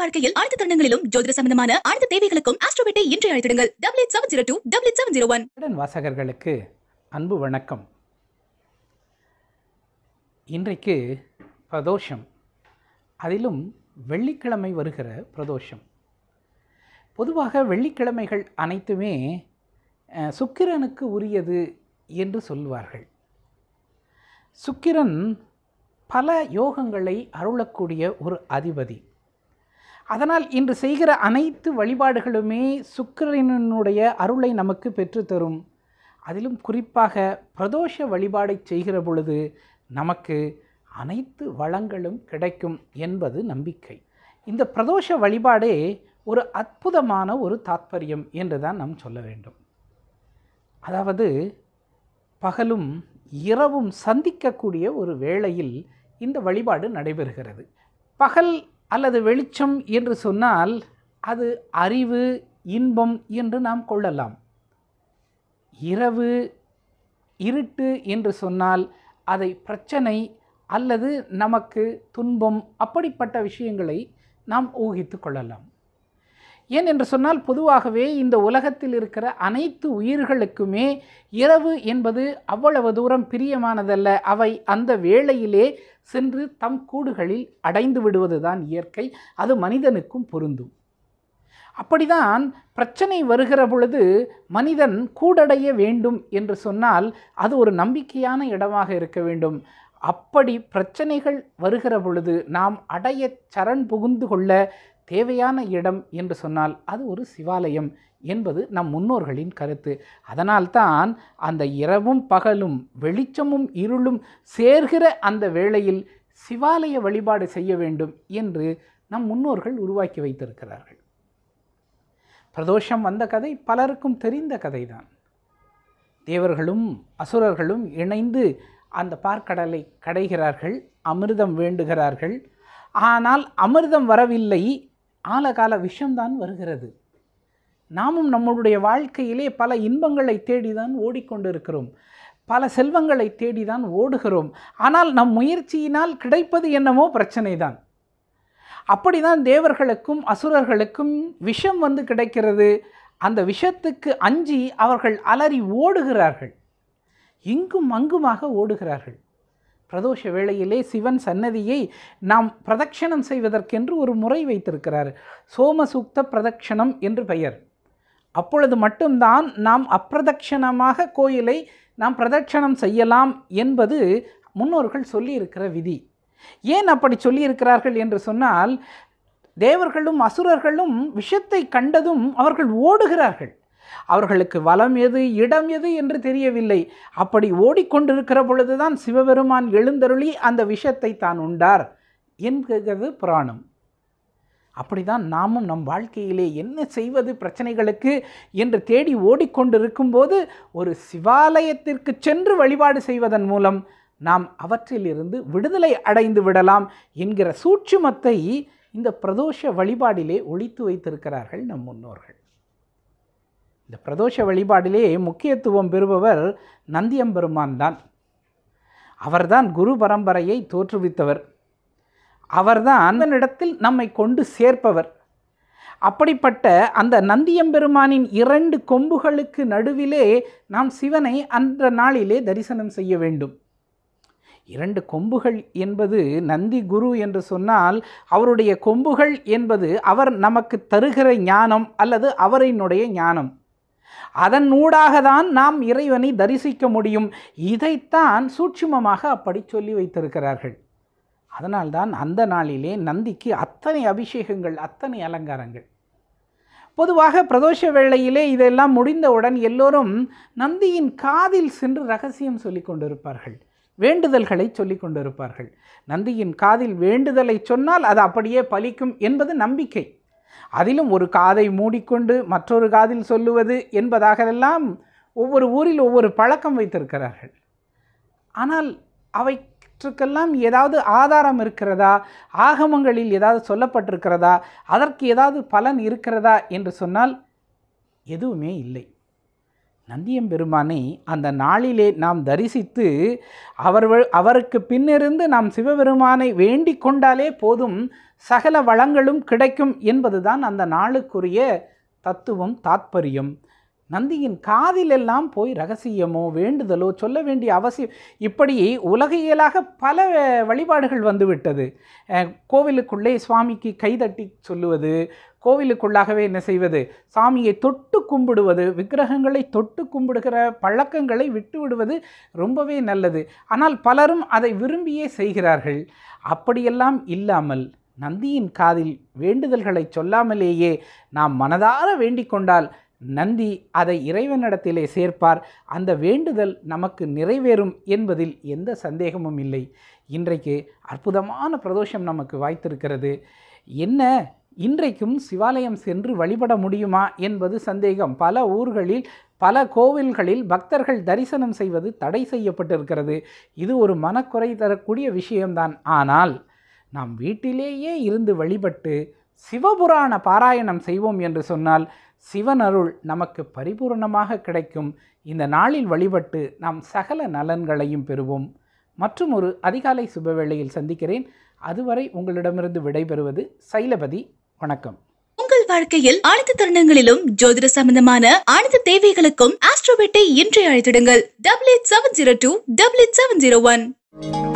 வாழ்க்கையில் அடுத்த தருணங்களிலும் ஜோதிட சம்பந்தமான அடுத்த தேவைகளுக்கும் ஆஸ்ட்ரோபேட்டை இன்று அழைத்திடுங்கள் double eight seven zero two double eight seven zero one வாசகர்களுக்கு அன்பு வணக்கம் இன்றைக்கு பிரதோஷம் அதிலும் வெள்ளிக்கிழமை வருகிற பிரதோஷம் பொதுவாக வெள்ளிக்கிழமைகள் அனைத்துமே சுக்கிரனுக்கு உரியது என்று சொல்வார்கள் சுக்கிரன் பல யோகங்களை அருளக்கூடிய ஒரு அதிபதி அதனால் இன்று செய்கிற அனைத்து வழிபாடுகளுமே சுக்கரனுடைய அருளை நமக்கு பெற்றுத்தரும் அதிலும் குறிப்பாக பிரதோஷ வழிபாடை செய்கிற பொழுது நமக்கு அனைத்து வளங்களும் கிடைக்கும் என்பது நம்பிக்கை இந்த பிரதோஷ வழிபாடே ஒரு அற்புதமான ஒரு தாத்பரியம் என்று தான் நாம் சொல்ல வேண்டும் அதாவது பகலும் இரவும் சந்திக்கக்கூடிய ஒரு வேளையில் இந்த வழிபாடு நடைபெறுகிறது பகல் அல்லது வெளிச்சம் என்று சொன்னால் அது அறிவு இன்பம் என்று நாம் கொள்ளலாம் இரவு இருட்டு என்று சொன்னால் அதை பிரச்சனை அல்லது நமக்கு துன்பம் அப்படிப்பட்ட விஷயங்களை நாம் ஊகித்து கொள்ளலாம் ஏன் என்று சொன்னால் பொதுவாகவே இந்த உலகத்தில் இருக்கிற அனைத்து உயிர்களுக்குமே இரவு என்பது அவ்வளவு தூரம் பிரியமானதல்ல அவை அந்த வேளையிலே சென்று தம் கூடுகளில் அடைந்து விடுவதுதான் இயற்கை அது மனிதனுக்கும் பொருந்தும் அப்படிதான் பிரச்சனை வருகிற பொழுது மனிதன் கூடடைய வேண்டும் என்று சொன்னால் அது ஒரு நம்பிக்கையான இடமாக இருக்க வேண்டும் அப்படி பிரச்சனைகள் வருகிற பொழுது நாம் அடைய சரண் புகுந்து கொள்ள தேவையான இடம் என்று சொன்னால் அது ஒரு சிவாலயம் என்பது நம் முன்னோர்களின் கருத்து அதனால்தான் அந்த இரவும் பகலும் வெளிச்சமும் இருளும் சேர்கிற அந்த வேளையில் சிவாலய வழிபாடு செய்ய வேண்டும் என்று நம் முன்னோர்கள் உருவாக்கி வைத்திருக்கிறார்கள் பிரதோஷம் வந்த கதை பலருக்கும் தெரிந்த கதைதான் தேவர்களும் அசுரர்களும் இணைந்து அந்த பார்க்கடலை கடைகிறார்கள் அமிர்தம் வேண்டுகிறார்கள் ஆனால் அமிர்தம் வரவில்லை ஆலகால விஷம்தான் வருகிறது நாமும் நம்மளுடைய வாழ்க்கையிலே பல இன்பங்களை தேடிதான் ஓடிக்கொண்டிருக்கிறோம் பல செல்வங்களை தேடிதான் ஓடுகிறோம் ஆனால் நம் முயற்சியினால் கிடைப்பது என்னமோ பிரச்சனை தான் அப்படிதான் தேவர்களுக்கும் அசுரர்களுக்கும் விஷம் வந்து கிடைக்கிறது அந்த விஷத்துக்கு அஞ்சி அவர்கள் அலறி ஓடுகிறார்கள் இங்கும் அங்குமாக ஓடுகிறார்கள் பிரதோஷ வேளையிலே சிவன் சன்னதியை நாம் பிரதட்சணம் செய்வதற்கென்று ஒரு முறை வைத்திருக்கிறார் சோமசூக்த பிரதட்சணம் என்று பெயர் அப்பொழுது மட்டும்தான் நாம் அப்பிரதட்சணமாக கோயிலை நாம் பிரதட்சணம் செய்யலாம் என்பது முன்னோர்கள் சொல்லியிருக்கிற விதி ஏன் அப்படி சொல்லியிருக்கிறார்கள் என்று சொன்னால் தேவர்களும் அசுரர்களும் விஷத்தை கண்டதும் அவர்கள் ஓடுகிறார்கள் அவர்களுக்கு வலம் எது இடம் எது என்று தெரியவில்லை அப்படி ஓடிக்கொண்டிருக்கிற பொழுதுதான் சிவபெருமான் எழுந்தருளி அந்த விஷத்தை தான் உண்டார் என்கிறது புராணம் அப்படிதான் நாமும் நம் வாழ்க்கையிலே என்ன செய்வது பிரச்சனைகளுக்கு என்று தேடி ஓடிக்கொண்டிருக்கும்போது ஒரு சிவாலயத்திற்கு சென்று வழிபாடு செய்வதன் மூலம் நாம் அவற்றிலிருந்து விடுதலை அடைந்து விடலாம் என்கிற சூட்சுமத்தை இந்த பிரதோஷ வழிபாடிலே ஒழித்து வைத்திருக்கிறார்கள் நம் முன்னோர்கள் இந்த பிரதோஷ வழிபாடிலே முக்கியத்துவம் பெறுபவர் நந்தியம்பெருமான் தான் அவர்தான் குரு பரம்பரையை தோற்றுவித்தவர் அவர்தான் அந்த இடத்தில் நம்மை கொண்டு சேர்ப்பவர் அப்படிப்பட்ட அந்த நந்தியம்பெருமானின் இரண்டு கொம்புகளுக்கு நடுவிலே நாம் சிவனை அன்ற நாளிலே தரிசனம் செய்ய வேண்டும் இரண்டு கொம்புகள் என்பது நந்தி குரு என்று சொன்னால் அவருடைய கொம்புகள் என்பது அவர் நமக்கு தருகிற ஞானம் அல்லது அவரினுடைய ஞானம் அதன் ஊடாக தான் நாம் இறைவனை தரிசிக்க முடியும் இதைத்தான் சூட்சுமமாக அப்படி சொல்லி வைத்திருக்கிறார்கள் அதனால்தான் அந்த நாளிலே நந்திக்கு அத்தனை அபிஷேகங்கள் அத்தனை அலங்காரங்கள் பொதுவாக பிரதோஷ வேளையிலே இதெல்லாம் முடிந்தவுடன் எல்லோரும் நந்தியின் காதில் சென்று ரகசியம் சொல்லி கொண்டிருப்பார்கள் வேண்டுதல்களை சொல்லி கொண்டிருப்பார்கள் நந்தியின் காதில் வேண்டுதலை சொன்னால் அது அப்படியே பலிக்கும் என்பது நம்பிக்கை அதிலும் ஒரு காதை மூடிக்கொண்டு மற்றொரு காதில் சொல்லுவது என்பதாகவெல்லாம் ஒவ்வொரு ஊரில் ஒவ்வொரு பழக்கம் வைத்திருக்கிறார்கள் ஆனால் அவற்றுக்கெல்லாம் ஏதாவது ஆதாரம் இருக்கிறதா ஆகமங்களில் ஏதாவது சொல்லப்பட்டிருக்கிறதா அதற்கு ஏதாவது பலன் இருக்கிறதா என்று சொன்னால் எதுவுமே இல்லை நந்தியம் பெருமானை அந்த நாளிலே நாம் தரிசித்து அவர் அவருக்கு பின்னிருந்து நாம் சிவபெருமானை வேண்டி கொண்டாலே போதும் சகல வளங்களும் கிடைக்கும் என்பதுதான் அந்த நாளுக்குரிய தத்துவம் தாத்பரியம் நந்தியின் காதிலெல்லாம் போய் ரகசியமோ வேண்டுதலோ சொல்ல வேண்டிய அவசியம் இப்படி உலகியலாக பல வழிபாடுகள் வந்துவிட்டது கோவிலுக்குள்ளே சுவாமிக்கு கைதட்டி சொல்லுவது கோவிலுக்குள்ளாகவே என்ன செய்வது சாமியை தொட்டு கும்பிடுவது விக்கிரகங்களை தொட்டு கும்பிடுகிற பழக்கங்களை விட்டு விடுவது ரொம்பவே நல்லது ஆனால் பலரும் அதை விரும்பியே செய்கிறார்கள் அப்படியெல்லாம் இல்லாமல் நந்தியின் காதில் வேண்டுதல்களை சொல்லாமலேயே நாம் மனதார வேண்டிக் கொண்டால் நந்தி அதை இறைவனிடத்திலே சேர்ப்பார் அந்த வேண்டுதல் நமக்கு நிறைவேறும் என்பதில் எந்த சந்தேகமும் இல்லை இன்றைக்கு அற்புதமான பிரதோஷம் நமக்கு வாய்த்திருக்கிறது என்ன இன்றைக்கும் சிவாலயம் சென்று வழிபட முடியுமா என்பது சந்தேகம் பல ஊர்களில் பல கோவில்களில் பக்தர்கள் தரிசனம் செய்வது தடை செய்யப்பட்டிருக்கிறது இது ஒரு மனக்குறை தரக்கூடிய விஷயம்தான் ஆனால் நாம் வீட்டிலேயே இருந்து வழிபட்டு சிவபுராண பாராயணம் செய்வோம் என்று சொன்னால் சிவன் அருள் நமக்கு பரிபூர்ணமாக கிடைக்கும் இந்த நாளில் வழிபட்டு நாம் சகல நலன்களையும் பெறுவோம் மற்றும் ஒரு அதிகாலை சுபவேளையில் சந்திக்கிறேன் அதுவரை உங்களிடமிருந்து விடைபெறுவது சைலபதி வணக்கம் உங்கள் வாழ்க்கையில் அனைத்து தருணங்களிலும் ஜோதிட சம்பந்தமான அனைத்து தேவைகளுக்கும் ஆஸ்ட்ரோபெட்டை இன்றே அழைத்திடுங்கள் double eight seven zero two double eight seven zero one